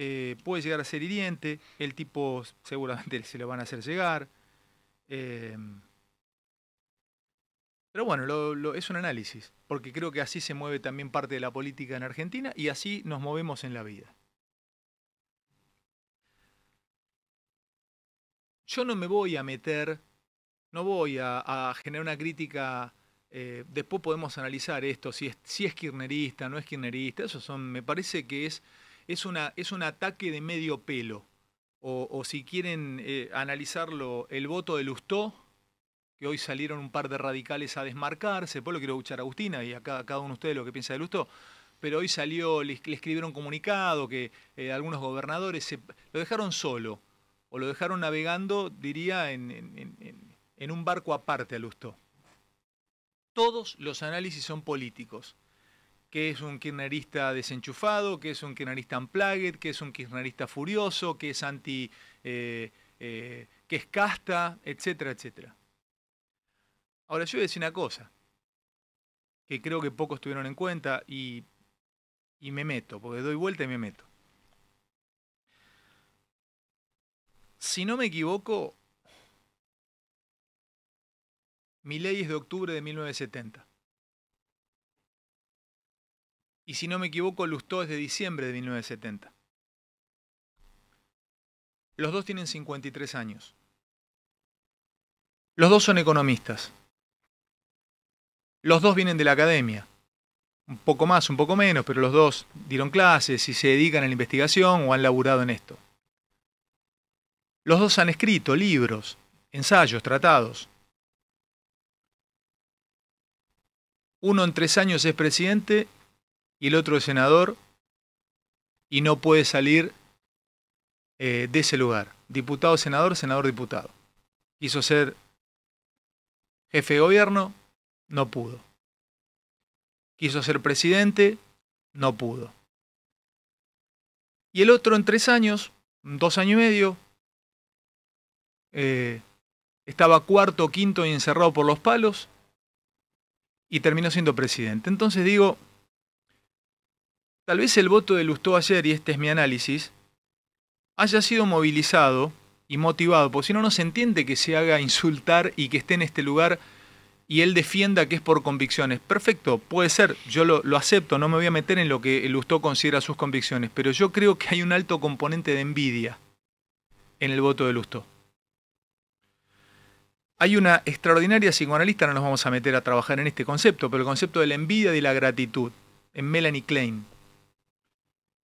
Eh, puede llegar a ser hiriente, el tipo seguramente se lo van a hacer llegar. Em, pero bueno, es un análisis, porque creo que así se mueve también parte de la política en Argentina y así nos movemos en la vida. Yo no me voy a meter, no voy a, generar una crítica eh, después podemos analizar esto, si es, si es kirnerista, no es kirnerista, eso son, me parece que es es, una, es un ataque de medio pelo. O, si quieren eh, analizarlo, el voto de Lustó, que hoy salieron un par de radicales a desmarcarse, por lo quiero escuchar a Agustina y a cada, uno de ustedes lo que piensa de Lustó, pero hoy salió, le, escribieron un comunicado que eh, algunos gobernadores lo dejaron solo, o lo dejaron navegando, diría, en, en, en un barco aparte a Lustó. Todos los análisis son políticos que es un kirchnerista desenchufado, que es un kirchnerista unplugged, que es un kirchnerista furioso, que es anti... Eh, eh, que es casta, etcétera, etcétera. Ahora, yo voy a decir una cosa, que creo que pocos tuvieron en cuenta y, y me meto, porque doy vuelta y me meto. Si no me equivoco, mi ley es de octubre de 1970 y si no me equivoco, Lustó es de diciembre de 1970. Los dos tienen 53 años. Los dos son economistas. Los dos vienen de la academia. Un poco más, un poco menos, pero los dos dieron clases y se dedican a la investigación o han laburado en esto. Los dos han escrito libros, ensayos, tratados. Uno en tres años es presidente y el otro es senador y no puede salir eh, de ese lugar. Diputado, senador, senador, diputado. Quiso ser jefe de gobierno, no pudo. Quiso ser presidente, no pudo. Y el otro en tres años, dos años y medio, eh, estaba cuarto, quinto y encerrado por los palos y terminó siendo presidente. Entonces digo, Tal vez el voto de Lustó ayer, y este es mi análisis, haya sido movilizado y motivado, porque si no, no se entiende que se haga insultar y que esté en este lugar y él defienda que es por convicciones. Perfecto, puede ser, yo lo, acepto, no me voy a meter en lo que Lustó considera sus convicciones, pero yo creo que hay un alto componente de envidia en el voto de Lustó. Hay una extraordinaria psicoanalista, no nos vamos a meter a trabajar en este concepto, pero el concepto de la envidia y la gratitud, en Melanie Klein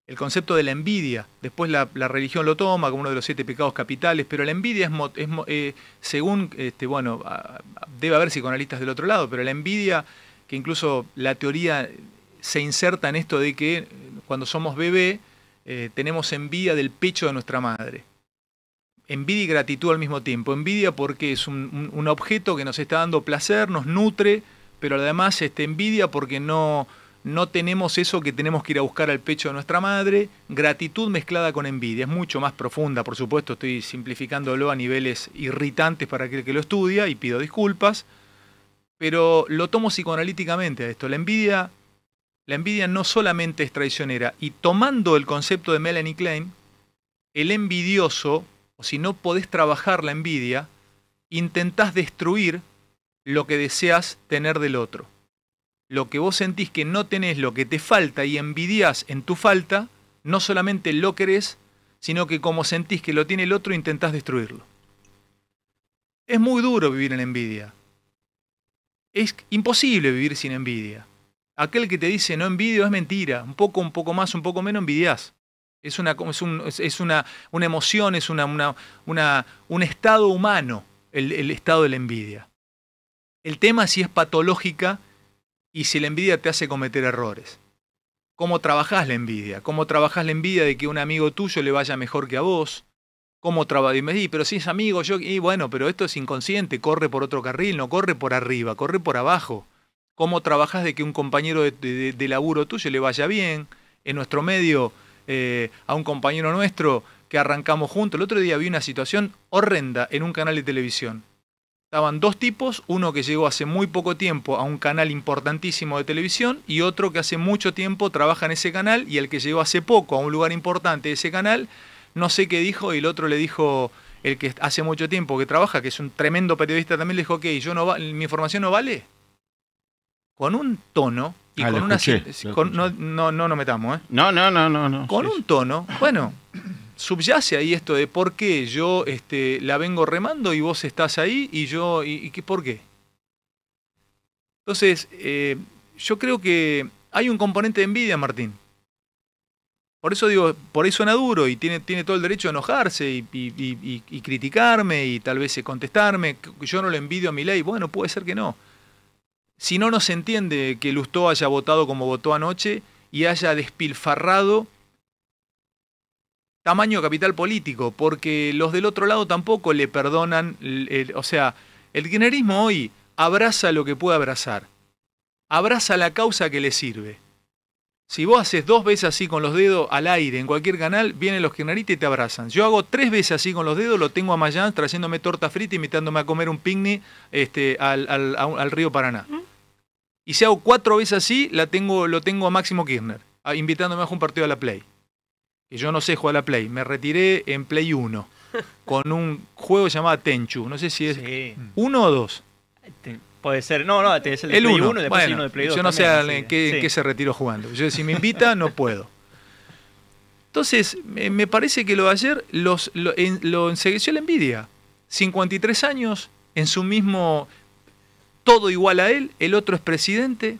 el concepto de la envidia. Después la, religión lo toma como uno de los siete pecados capitales, pero la envidia es, eh, según, este, bueno, debe haber psicoanalistas del otro lado, pero la envidia, que incluso la teoría se inserta en esto de que eh, cuando somos bebé eh, tenemos envidia del pecho de nuestra madre. Envidia y gratitud al mismo tiempo. Envidia porque es un, objeto que nos está dando placer, nos nutre, pero además este, envidia porque no, no tenemos eso que tenemos que ir a buscar al pecho de nuestra madre, gratitud mezclada con envidia, es mucho más profunda, por supuesto, estoy simplificándolo a niveles irritantes para aquel que lo estudia y pido disculpas, pero lo tomo psicoanalíticamente a esto, la envidia, la envidia no solamente es traicionera, y tomando el concepto de Melanie Klein, el envidioso, o si no podés trabajar la envidia, intentás destruir lo que deseas tener del otro lo que vos sentís que no tenés, lo que te falta y envidias en tu falta, no solamente lo querés, sino que como sentís que lo tiene el otro, intentás destruirlo. Es muy duro vivir en envidia. Es imposible vivir sin envidia. Aquel que te dice no envidio es mentira. Un poco, un poco más, un poco menos envidias. Es una, es, una, emoción, es un estado humano el, estado de la envidia. El tema si es patológica y si la envidia te hace cometer errores. ¿Cómo trabajás la envidia? ¿Cómo trabajás la envidia de que un amigo tuyo le vaya mejor que a vos? ¿Cómo trabajas? Y me di, pero si es amigo, yo, y bueno, pero esto es inconsciente, corre por otro carril, no corre por arriba, corre por abajo. ¿Cómo trabajás de que un compañero de, laburo tuyo le vaya bien? En nuestro medio, eh, a un compañero nuestro que arrancamos juntos. El otro día vi una situación horrenda en un canal de televisión. Estaban dos tipos, uno que llegó hace muy poco tiempo a un canal importantísimo de televisión y otro que hace mucho tiempo trabaja en ese canal y el que llegó hace poco a un lugar importante de ese canal, no sé qué dijo y el otro le dijo, el que hace mucho tiempo que trabaja, que es un tremendo periodista también, le dijo, ok, yo no mi información no vale. Con un tono y ah, con una... no, no, no nos metamos, ¿eh? No, no, no, no. no con un tono, bueno subyace ahí esto de por qué yo este, la vengo remando y vos estás ahí y yo, y, qué, por qué. Entonces, eh, yo creo que hay un componente de envidia, Martín. Por eso digo, por eso suena duro y tiene, tiene todo el derecho a enojarse y, criticarme y tal vez eh, contestarme. Yo no le envidio a mi ley. Bueno, puede ser que no. Si no, no se entiende que Lustó haya votado como votó anoche y haya despilfarrado tamaño capital político, porque los del otro lado tampoco le perdonan, o sea, el kirchnerismo hoy abraza lo que puede abrazar, abraza la causa que le sirve. Si vos haces dos veces así con los dedos al aire en cualquier canal, vienen los kirchneristas y te abrazan. Yo hago tres veces así con los dedos, lo tengo a Mayans trayéndome torta frita, invitándome a comer un picnic este, al, al, río Paraná. Y si hago cuatro veces así, la tengo, lo tengo a Máximo Kirchner, invitándome a un partido a la Play yo no sé jugar a la Play, me retiré en Play 1 con un juego llamado Tenchu. No sé si es uno o dos. Puede ser, no, no, es el Play 1 de Play 2. Yo no sé en qué, se retiró jugando. si me invita, no puedo. Entonces, me, parece que lo de ayer los, lo, en, lo ensegueció la envidia. 53 años, en su mismo. todo igual a él, el otro es presidente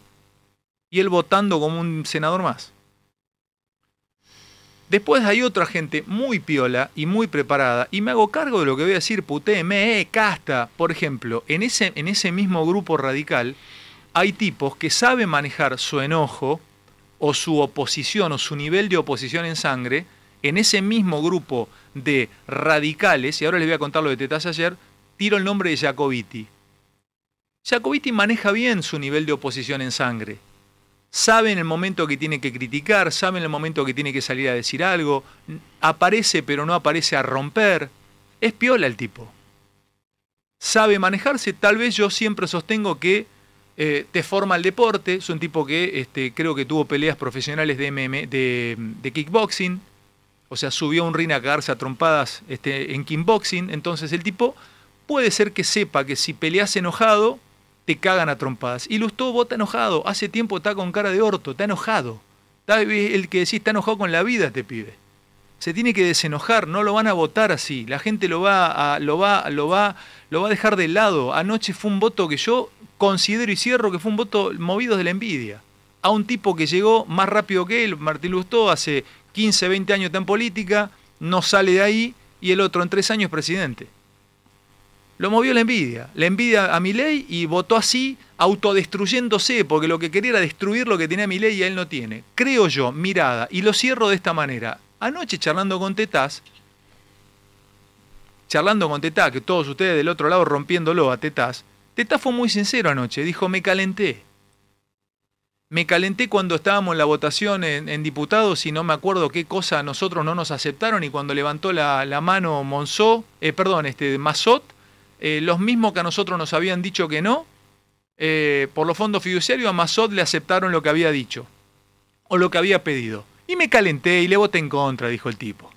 y él votando como un senador más. Después hay otra gente muy piola y muy preparada, y me hago cargo de lo que voy a decir, putéme, eh, casta. Por ejemplo, en ese, en ese mismo grupo radical hay tipos que saben manejar su enojo o su oposición o su nivel de oposición en sangre en ese mismo grupo de radicales, y ahora les voy a contar lo de Tetas ayer, tiro el nombre de Jacobiti. Jacobiti maneja bien su nivel de oposición en sangre sabe en el momento que tiene que criticar, sabe en el momento que tiene que salir a decir algo, aparece pero no aparece a romper. Es piola el tipo. Sabe manejarse, tal vez yo siempre sostengo que eh, te forma el deporte, es un tipo que este, creo que tuvo peleas profesionales de, de, kickboxing, o sea, subió a un ring a cagarse a trompadas este, en kickboxing, entonces el tipo puede ser que sepa que si peleas enojado, te cagan a trompadas. Y Lustó vota enojado, hace tiempo está con cara de orto, está enojado. Está el que decís está enojado con la vida te pibe. Se tiene que desenojar, no lo van a votar así. La gente lo va a, lo va, lo va, lo va a dejar de lado. Anoche fue un voto que yo considero y cierro que fue un voto movido de la envidia. A un tipo que llegó más rápido que él, Martín Lustó, hace 15, 20 años está en política, no sale de ahí y el otro en tres años presidente lo movió la envidia. La envidia a mi ley y votó así, autodestruyéndose, porque lo que quería era destruir lo que tenía ley y él no tiene. Creo yo, mirada, y lo cierro de esta manera. Anoche charlando con Tetaz, charlando con Tetaz, que todos ustedes del otro lado rompiéndolo a Tetaz, Tetaz fue muy sincero anoche, dijo, me calenté. Me calenté cuando estábamos en la votación en, diputados y no me acuerdo qué cosa nosotros no nos aceptaron y cuando levantó la, mano Monzó, eh, perdón, este, Mazot, eh, los mismos que a nosotros nos habían dicho que no, eh, por los fondos fiduciarios a Mazot le aceptaron lo que había dicho o lo que había pedido. Y me calenté y le voté en contra, dijo el tipo.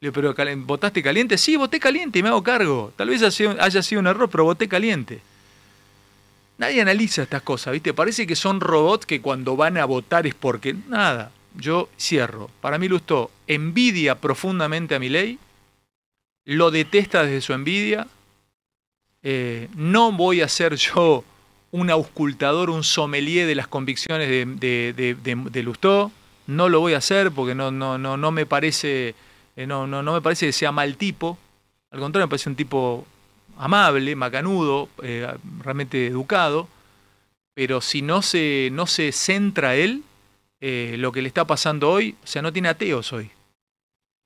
Le pero ¿votaste caliente? Sí, voté caliente y me hago cargo. Tal vez haya sido un error, pero voté caliente. Nadie analiza estas cosas, ¿viste? Parece que son robots que cuando van a votar es porque. Nada, yo cierro. Para mí, Lustó envidia profundamente a mi ley, lo detesta desde su envidia, eh, no voy a ser yo un auscultador, un sommelier de las convicciones de, de, de, de Lustó. No lo voy a hacer porque no, no, no, no me parece. Eh, no, no, no me parece que sea mal tipo. Al contrario, me parece un tipo amable, macanudo, eh, realmente educado. Pero si no se, no se centra él, lo que le está pasando hoy, o sea, no tiene ateos hoy.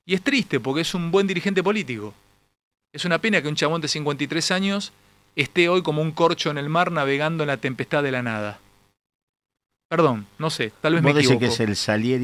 Y es triste porque es un buen dirigente político. Es una pena que un chabón de 53 años esté hoy como un corcho en el mar navegando en la tempestad de la nada. Perdón, no sé, tal vez me equivoco. que es el